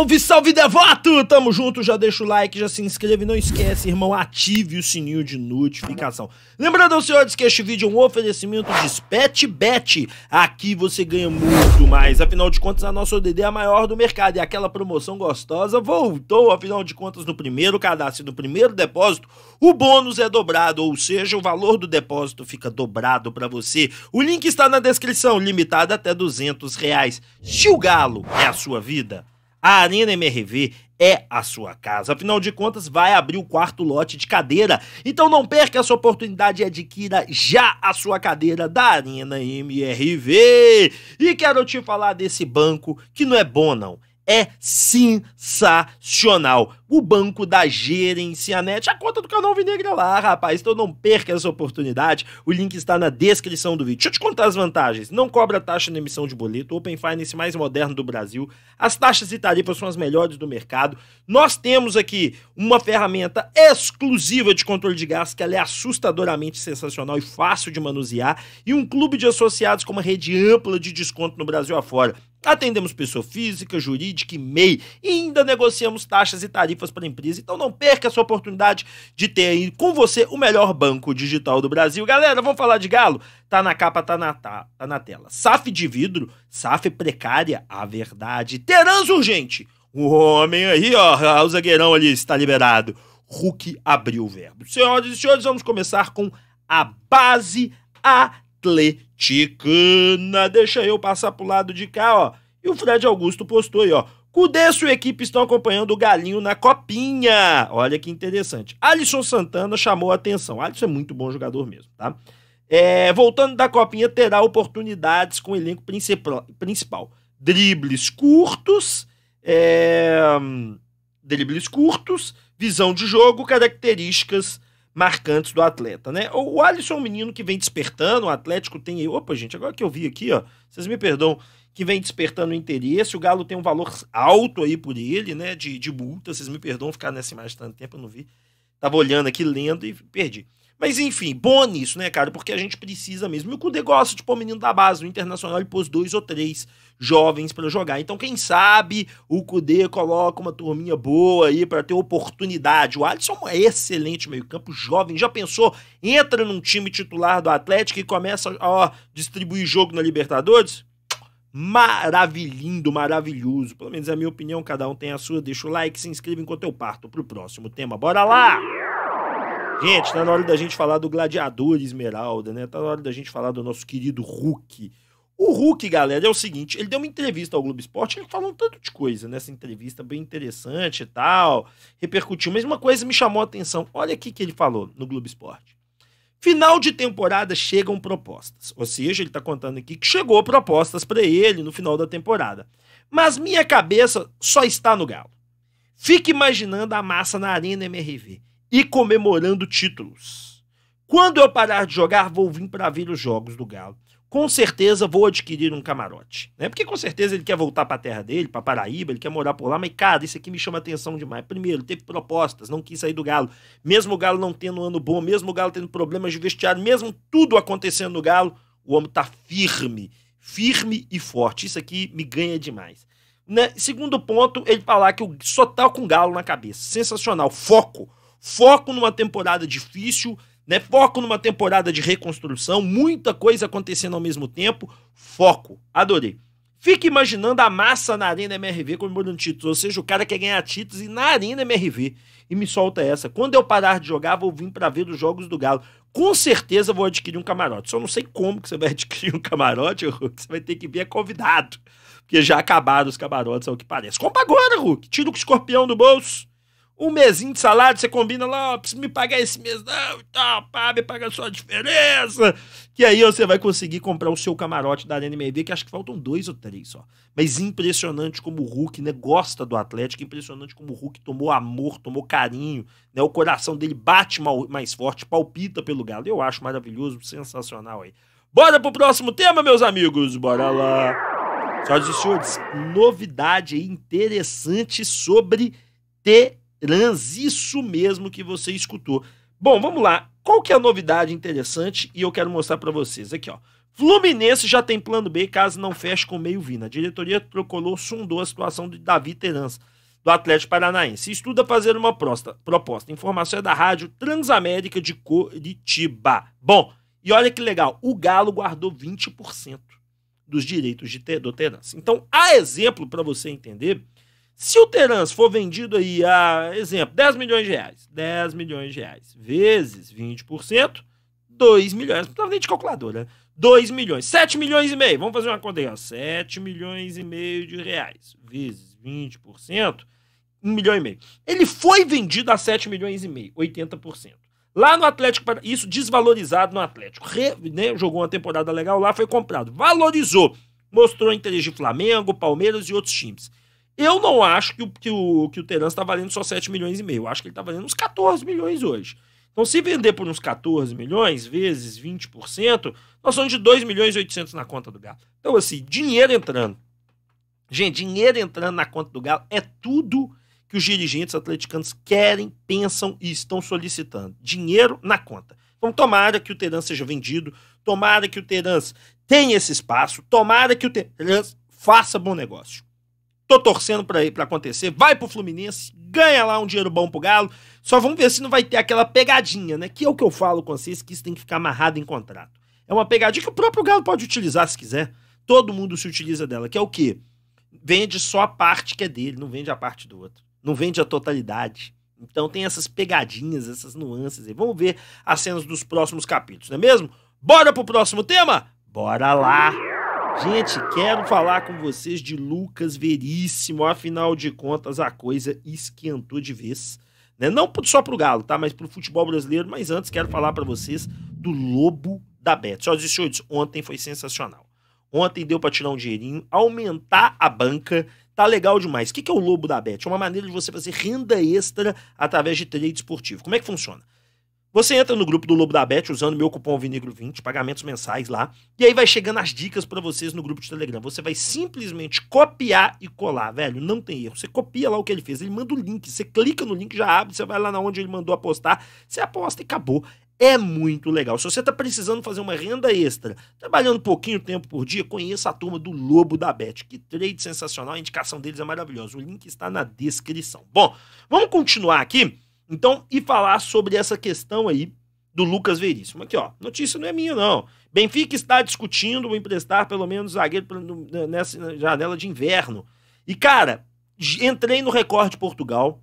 Salve, salve devoto! Tamo junto, já deixa o like, já se inscreve, não esquece, irmão, ative o sininho de notificação. Lembrando, senhores, que este vídeo é um oferecimento de SpetBet. Aqui você ganha muito mais, afinal de contas a nossa ODD é a maior do mercado e aquela promoção gostosa voltou, afinal de contas no primeiro cadastro, no primeiro depósito, o bônus é dobrado, ou seja, o valor do depósito fica dobrado para você. O link está na descrição, limitado até 200 reais. Se o galo é a sua vida... A Arena MRV é a sua casa. Afinal de contas, vai abrir o quarto lote de cadeira. Então não perca essa oportunidade e adquira já a sua cadeira da Arena MRV. E quero te falar desse banco que não é bom não é sensacional. O banco da Gerencianet, a conta do canal Vinegra lá, rapaz. Então não perca essa oportunidade. O link está na descrição do vídeo. Deixa eu te contar as vantagens. Não cobra taxa na emissão de boleto, Open Finance mais moderno do Brasil. As taxas e tarifas são as melhores do mercado. Nós temos aqui uma ferramenta exclusiva de controle de gastos que ela é assustadoramente sensacional e fácil de manusear e um clube de associados com uma rede ampla de desconto no Brasil afora. Atendemos pessoa física, jurídica e MEI. E ainda negociamos taxas e tarifas para a empresa. Então não perca essa oportunidade de ter aí com você o melhor banco digital do Brasil. Galera, vamos falar de galo? Tá na capa, tá na, tá, tá na tela. SAF de vidro, SAF precária, a verdade. Terãs urgente. O homem aí, ó, o zagueirão ali está liberado. Hulk abriu o verbo. Senhoras e senhores, vamos começar com a base a atleticana. Deixa eu passar pro lado de cá, ó. E o Fred Augusto postou aí, ó. Cudê e sua equipe estão acompanhando o Galinho na copinha. Olha que interessante. Alisson Santana chamou a atenção. Alisson é muito bom jogador mesmo, tá? É, voltando da copinha, terá oportunidades com o elenco principal. Dribles curtos, é, hum, dribles curtos, visão de jogo, características marcantes do atleta, né? O Alisson é um menino que vem despertando, o Atlético tem. Opa, gente, agora que eu vi aqui, ó, vocês me perdoam, que vem despertando interesse. O Galo tem um valor alto aí por ele, né? De, de multa, vocês me perdoam ficar nessa imagem tanto tempo, eu não vi. Tava olhando aqui, lendo e perdi. Mas enfim, bom nisso, né, cara? Porque a gente precisa mesmo. E o Cudê gosta de pôr menino da base o Internacional e pôs dois ou três jovens para jogar. Então, quem sabe o Cude coloca uma turminha boa aí para ter oportunidade. O Alisson é um excelente meio-campo, jovem. Já pensou? Entra num time titular do Atlético e começa a distribuir jogo na Libertadores? maravilhindo, maravilhoso. Pelo menos é a minha opinião, cada um tem a sua. Deixa o like, se inscreva enquanto eu parto pro próximo tema. Bora lá! Gente, tá na hora da gente falar do Gladiador Esmeralda, né? Tá na hora da gente falar do nosso querido Hulk. O Hulk, galera, é o seguinte: ele deu uma entrevista ao Globo Esporte, ele falou um tanto de coisa nessa entrevista, bem interessante e tal, repercutiu. Mas uma coisa me chamou a atenção: olha o que ele falou no Globo Esporte. Final de temporada chegam propostas. Ou seja, ele tá contando aqui que chegou propostas para ele no final da temporada. Mas minha cabeça só está no galo. Fique imaginando a massa na Arena MRV e comemorando títulos. Quando eu parar de jogar, vou vir para ver os jogos do Galo. Com certeza vou adquirir um camarote. Né? Porque com certeza ele quer voltar para a terra dele, para Paraíba, ele quer morar por lá, mas cara, isso aqui me chama atenção demais. Primeiro, teve propostas, não quis sair do Galo. Mesmo o Galo não tendo um ano bom, mesmo o Galo tendo problemas de vestiário, mesmo tudo acontecendo no Galo, o homem tá firme, firme e forte. Isso aqui me ganha demais. Né? Segundo ponto, ele falar que só tá com o galo na cabeça. Sensacional. Foco. Foco numa temporada difícil, né? Foco numa temporada de reconstrução, muita coisa acontecendo ao mesmo tempo. Foco. Adorei. Fique imaginando a massa na Arena MRV comemorando títulos, ou seja, o cara quer ganhar títulos e na Arena MRV. E me solta essa. Quando eu parar de jogar, vou vir para ver os jogos do Galo. Com certeza vou adquirir um camarote. Só não sei como que você vai adquirir um camarote, Hulk. Você vai ter que vir é convidado. Porque já acabaram os camarotes, é o que parece. Compra agora, Hulk. Tira o escorpião do bolso um mesinho de salário, você combina lá, ó, preciso me pagar esse mês, não, tá, pá, me paga só a diferença. Que aí você vai conseguir comprar o seu camarote da Arena MV, que acho que faltam dois ou três só. Mas impressionante como o Hulk, né, gosta do Atlético, impressionante como o Hulk tomou amor, tomou carinho, né, o coração dele bate mais forte, palpita pelo Galo. Eu acho maravilhoso, sensacional aí. Bora pro próximo tema, meus amigos, bora lá. Senhoras e senhores, novidade interessante sobre T trans, isso mesmo que você escutou. Bom, vamos lá. Qual que é a novidade interessante e eu quero mostrar para vocês aqui, ó. Fluminense já tem plano B caso não feche com meio Vina. A diretoria Procolor sondou a situação de Davi Terans, do Atlético Paranaense. Estuda fazer uma proposta. Informação é da Rádio Transamérica de Curitiba. Bom, e olha que legal, o Galo guardou 20% dos direitos de ter, do Terans. Então, há exemplo para você entender se o Terans for vendido aí a, exemplo, 10 milhões de reais, 10 milhões de reais, vezes 20%, 2 milhões, não precisava nem de calculadora, 2 né? milhões, 7 milhões e meio, vamos fazer uma conta aí, ó, 7 milhões e meio de reais, vezes 20%, 1 milhão e meio. Ele foi vendido a 7 milhões e meio, 80%. Lá no Atlético, isso desvalorizado no Atlético, Re, né, jogou uma temporada legal lá, foi comprado, valorizou, mostrou interesse de Flamengo, Palmeiras e outros times eu não acho que o, que o, que o Terence está valendo só 7 milhões e meio. Eu acho que ele está valendo uns 14 milhões hoje. Então, se vender por uns 14 milhões, vezes 20%, nós somos de 2 milhões e 800 na conta do Galo. Então, assim, dinheiro entrando. Gente, dinheiro entrando na conta do Galo é tudo que os dirigentes atleticanos querem, pensam e estão solicitando. Dinheiro na conta. Então, tomara que o Terence seja vendido, tomara que o Terence tenha esse espaço, tomara que o Terence faça bom negócio. Tô torcendo pra, pra acontecer. Vai pro Fluminense, ganha lá um dinheiro bom pro Galo. Só vamos ver se não vai ter aquela pegadinha, né? Que é o que eu falo com vocês, que isso tem que ficar amarrado em contrato. É uma pegadinha que o próprio Galo pode utilizar se quiser. Todo mundo se utiliza dela, que é o quê? Vende só a parte que é dele, não vende a parte do outro. Não vende a totalidade. Então tem essas pegadinhas, essas nuances aí. Vamos ver as cenas dos próximos capítulos, não é mesmo? Bora pro próximo tema? Bora lá! Gente, quero falar com vocês de Lucas Veríssimo. Afinal de contas, a coisa esquentou de vez. Né? Não só pro Galo, tá? Mas pro futebol brasileiro. Mas antes, quero falar para vocês do Lobo da Bet. Senhoras e senhores, ontem foi sensacional. Ontem deu para tirar um dinheirinho, aumentar a banca. Tá legal demais. O que é o Lobo da Bet? É uma maneira de você fazer renda extra através de trade esportivo. Como é que funciona? Você entra no grupo do Lobo da Bet usando meu cupom Vinegro20, pagamentos mensais lá, e aí vai chegando as dicas para vocês no grupo de Telegram. Você vai simplesmente copiar e colar, velho, não tem erro. Você copia lá o que ele fez, ele manda o link, você clica no link, já abre, você vai lá na onde ele mandou apostar, você aposta e acabou. É muito legal. Se você está precisando fazer uma renda extra, trabalhando um pouquinho tempo por dia, conheça a turma do Lobo da Bet. Que trade sensacional, a indicação deles é maravilhosa. O link está na descrição. Bom, vamos continuar aqui então, e falar sobre essa questão aí do Lucas Veríssimo. Aqui, ó, notícia não é minha, não. Benfica está discutindo emprestar pelo menos zagueiro nessa janela de inverno. E, cara, entrei no recorde de Portugal,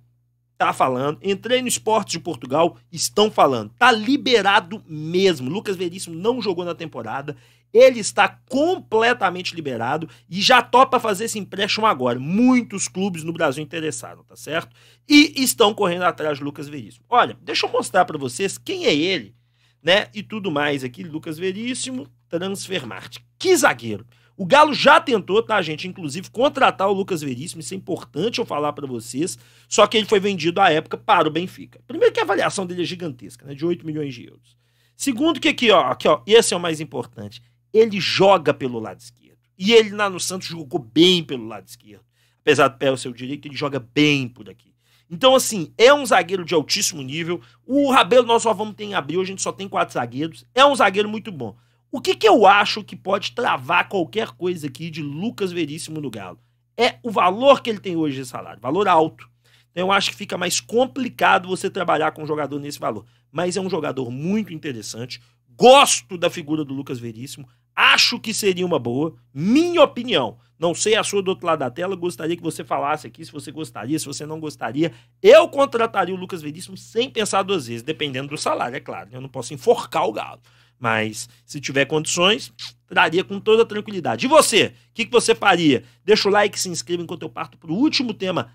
tá falando. Entrei no esporte de Portugal, estão falando. Tá liberado mesmo. Lucas Veríssimo não jogou na temporada. Ele está completamente liberado e já topa fazer esse empréstimo agora. Muitos clubes no Brasil interessaram, tá certo? E estão correndo atrás de Lucas Veríssimo. Olha, deixa eu mostrar para vocês quem é ele, né? E tudo mais aqui, Lucas Veríssimo, Transfermart. Que zagueiro! O Galo já tentou, tá, gente? Inclusive, contratar o Lucas Veríssimo, isso é importante eu falar para vocês. Só que ele foi vendido à época para o Benfica. Primeiro que a avaliação dele é gigantesca, né? De 8 milhões de euros. Segundo que aqui, ó, aqui, ó, esse é o mais importante. Ele joga pelo lado esquerdo. E ele lá no Santos jogou bem pelo lado esquerdo. Apesar do pé o seu direito, ele joga bem por aqui. Então, assim, é um zagueiro de altíssimo nível. O Rabelo nós só vamos ter em abril, a gente só tem quatro zagueiros. É um zagueiro muito bom. O que, que eu acho que pode travar qualquer coisa aqui de Lucas Veríssimo no Galo? É o valor que ele tem hoje de salário, valor alto. Então eu acho que fica mais complicado você trabalhar com um jogador nesse valor. Mas é um jogador muito interessante. Gosto da figura do Lucas Veríssimo. Acho que seria uma boa. Minha opinião. Não sei a sua do outro lado da tela. Gostaria que você falasse aqui se você gostaria, se você não gostaria. Eu contrataria o Lucas Veríssimo sem pensar duas vezes, dependendo do salário, é claro. Né? Eu não posso enforcar o galo. Mas se tiver condições, traria com toda tranquilidade. E você? O que, que você faria? Deixa o like, se inscreva enquanto eu parto para o último tema.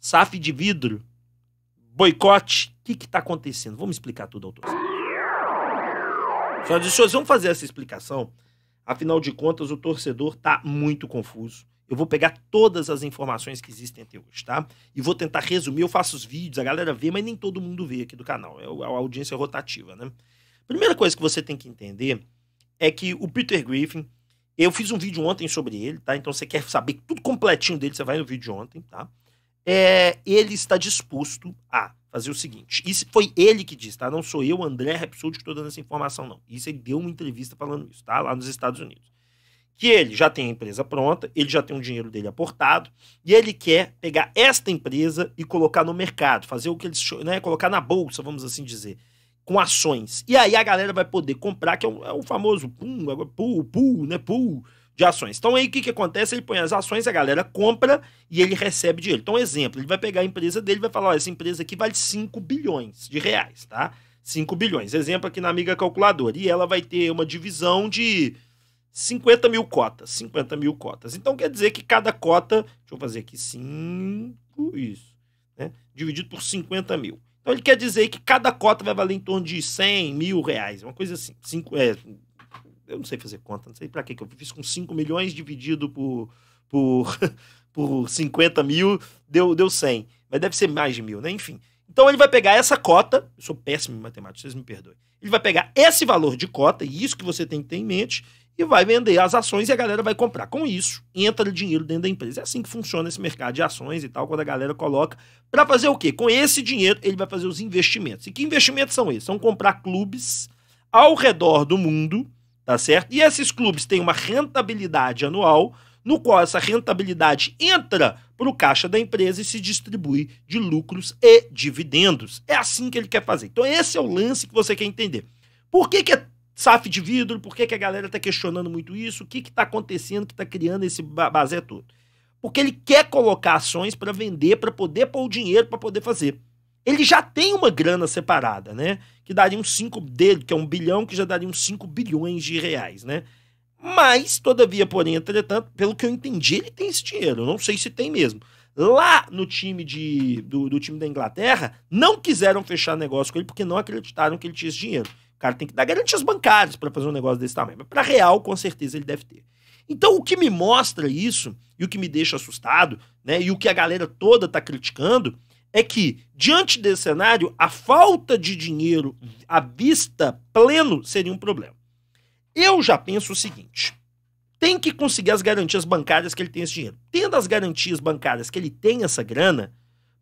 SAF de vidro, boicote, o que está acontecendo? Vamos explicar tudo, doutor. Senhoras e senhores, vamos fazer essa explicação. Afinal de contas, o torcedor está muito confuso. Eu vou pegar todas as informações que existem até hoje, tá? E vou tentar resumir. Eu faço os vídeos, a galera vê, mas nem todo mundo vê aqui do canal. É a audiência rotativa, né? Primeira coisa que você tem que entender é que o Peter Griffin, eu fiz um vídeo ontem sobre ele, tá? Então você quer saber tudo completinho dele, você vai no vídeo ontem, tá? É, ele está disposto a fazer o seguinte. Isso foi ele que disse, tá? Não sou eu, André Rhapsody, que estou dando essa informação, não. Isso ele deu uma entrevista falando isso, tá? Lá nos Estados Unidos. Que ele já tem a empresa pronta, ele já tem o dinheiro dele aportado, e ele quer pegar esta empresa e colocar no mercado, fazer o que eles, né, colocar na bolsa, vamos assim dizer com ações. E aí a galera vai poder comprar, que é o, é o famoso pool, pool, pool, né? Pool de ações. Então aí o que, que acontece? Ele põe as ações, a galera compra e ele recebe dinheiro. Então, exemplo, ele vai pegar a empresa dele e vai falar: ó, essa empresa aqui vale 5 bilhões de reais, tá? 5 bilhões. Exemplo aqui na amiga calculadora. E ela vai ter uma divisão de 50 mil cotas. 50 mil cotas. Então quer dizer que cada cota. Deixa eu fazer aqui 5. Isso. Né? Dividido por 50 mil. Então ele quer dizer que cada cota vai valer em torno de 100 mil reais, uma coisa assim. Cinco, é, eu não sei fazer conta, não sei para que eu fiz com 5 milhões dividido por, por, por 50 mil, deu, deu 100. Mas deve ser mais de mil, né? Enfim. Então ele vai pegar essa cota, eu sou péssimo em matemática, vocês me perdoem. Ele vai pegar esse valor de cota, e isso que você tem que ter em mente, e vai vender as ações e a galera vai comprar. Com isso, entra dinheiro dentro da empresa. É assim que funciona esse mercado de ações e tal, quando a galera coloca. Para fazer o quê? Com esse dinheiro, ele vai fazer os investimentos. E que investimentos são esses? São comprar clubes ao redor do mundo, tá certo? E esses clubes têm uma rentabilidade anual, no qual essa rentabilidade entra para o caixa da empresa e se distribui de lucros e dividendos. É assim que ele quer fazer. Então, esse é o lance que você quer entender. Por que, que é SAF de vidro, por que, que a galera está questionando muito isso? O que está acontecendo que está criando esse bazé todo? Porque ele quer colocar ações para vender, para poder pôr o dinheiro, para poder fazer. Ele já tem uma grana separada, né? Que daria uns 5 dele, que é um bilhão, que já daria uns 5 bilhões de reais, né? Mas, todavia, porém, entretanto, pelo que eu entendi, ele tem esse dinheiro. Eu não sei se tem mesmo. Lá no time de, do, do time da Inglaterra, não quiseram fechar negócio com ele porque não acreditaram que ele tinha esse dinheiro. O cara tem que dar garantias bancárias para fazer um negócio desse tamanho. Mas para real, com certeza, ele deve ter. Então, o que me mostra isso, e o que me deixa assustado, né, e o que a galera toda está criticando, é que, diante desse cenário, a falta de dinheiro à vista pleno seria um problema. Eu já penso o seguinte: tem que conseguir as garantias bancárias que ele tem esse dinheiro. Tendo as garantias bancárias que ele tem essa grana,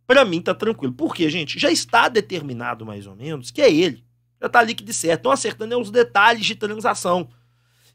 para mim tá tranquilo. Porque, gente, já está determinado mais ou menos que é ele já está líquido e certo. estão acertando é os detalhes de transação.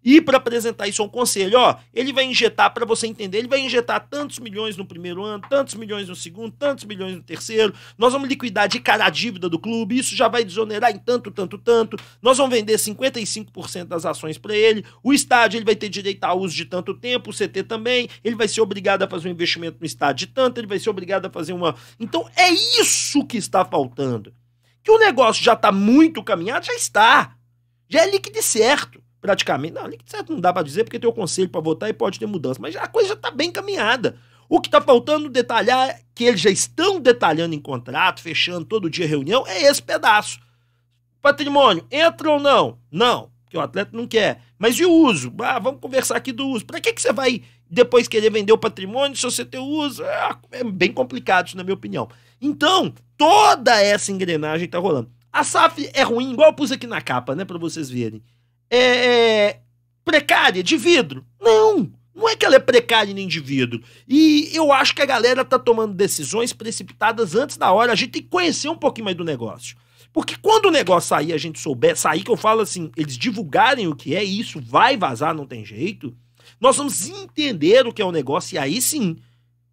E para apresentar isso a um conselho, ó, ele vai injetar, para você entender, ele vai injetar tantos milhões no primeiro ano, tantos milhões no segundo, tantos milhões no terceiro. Nós vamos liquidar de cara a dívida do clube, isso já vai desonerar em tanto, tanto, tanto. Nós vamos vender 55% das ações para ele. O estádio ele vai ter direito a uso de tanto tempo, o CT também. Ele vai ser obrigado a fazer um investimento no estádio de tanto, ele vai ser obrigado a fazer uma. Então é isso que está faltando. Que o negócio já está muito caminhado, já está. Já é líquido certo, praticamente. Não, líquido certo não dá para dizer, porque tem o conselho para votar e pode ter mudança. Mas a coisa já está bem caminhada. O que está faltando detalhar, que eles já estão detalhando em contrato, fechando todo dia reunião, é esse pedaço. Patrimônio, entra ou não? Não, porque o atleta não quer. Mas e o uso? Ah, vamos conversar aqui do uso. Para que, que você vai depois querer vender o patrimônio, se você tem uso, é, é bem complicado isso, na minha opinião. Então, toda essa engrenagem tá rolando. A SAF é ruim, igual eu pus aqui na capa, né, para vocês verem. É, é precária, de vidro. Não, não é que ela é precária nem de vidro. E eu acho que a galera tá tomando decisões precipitadas antes da hora. A gente tem que conhecer um pouquinho mais do negócio. Porque quando o negócio sair, a gente souber, sair que eu falo assim, eles divulgarem o que é, e isso vai vazar, não tem jeito nós vamos entender o que é um negócio e aí sim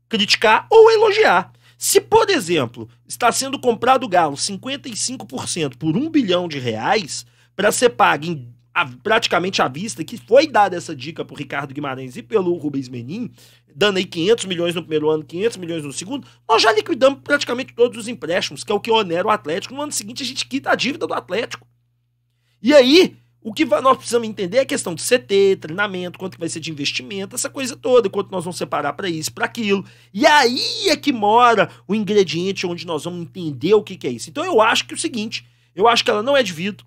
criticar ou elogiar. Se, por exemplo, está sendo comprado o Galo 55% por um bilhão de reais para ser pago em, a, praticamente à vista, que foi dada essa dica por Ricardo Guimarães e pelo Rubens Menin, dando aí 500 milhões no primeiro ano, 500 milhões no segundo, nós já liquidamos praticamente todos os empréstimos, que é o que onera o Atlético. No ano seguinte a gente quita a dívida do Atlético. E aí, o que nós precisamos entender é a questão de CT, treinamento, quanto que vai ser de investimento, essa coisa toda, quanto nós vamos separar para isso, para aquilo. E aí é que mora o ingrediente onde nós vamos entender o que, que é isso. Então eu acho que é o seguinte, eu acho que ela não é de vidro,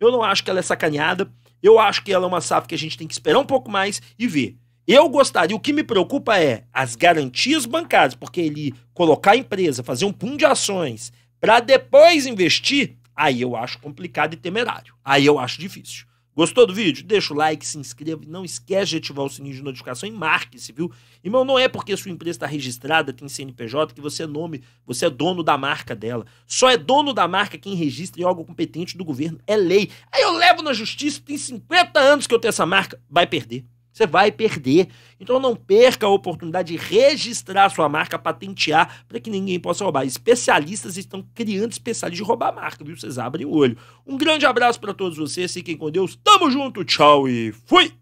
eu não acho que ela é sacaneada, eu acho que ela é uma safra que a gente tem que esperar um pouco mais e ver. Eu gostaria, o que me preocupa é as garantias bancárias, porque ele colocar a empresa, fazer um pum de ações para depois investir, Aí eu acho complicado e temerário. Aí eu acho difícil. Gostou do vídeo? Deixa o like, se inscreva, não esquece de ativar o sininho de notificação e marque-se, viu? Irmão, não é porque sua empresa está registrada, tem CNPJ, que você é nome, você é dono da marca dela. Só é dono da marca quem registra em é órgão competente do governo. É lei. Aí eu levo na justiça, tem 50 anos que eu tenho essa marca, vai perder. Você vai perder. Então não perca a oportunidade de registrar sua marca, patentear, para que ninguém possa roubar. Especialistas estão criando especialistas de roubar a marca, viu? Vocês abrem o olho. Um grande abraço para todos vocês, fiquem com Deus. Tamo junto, tchau e fui!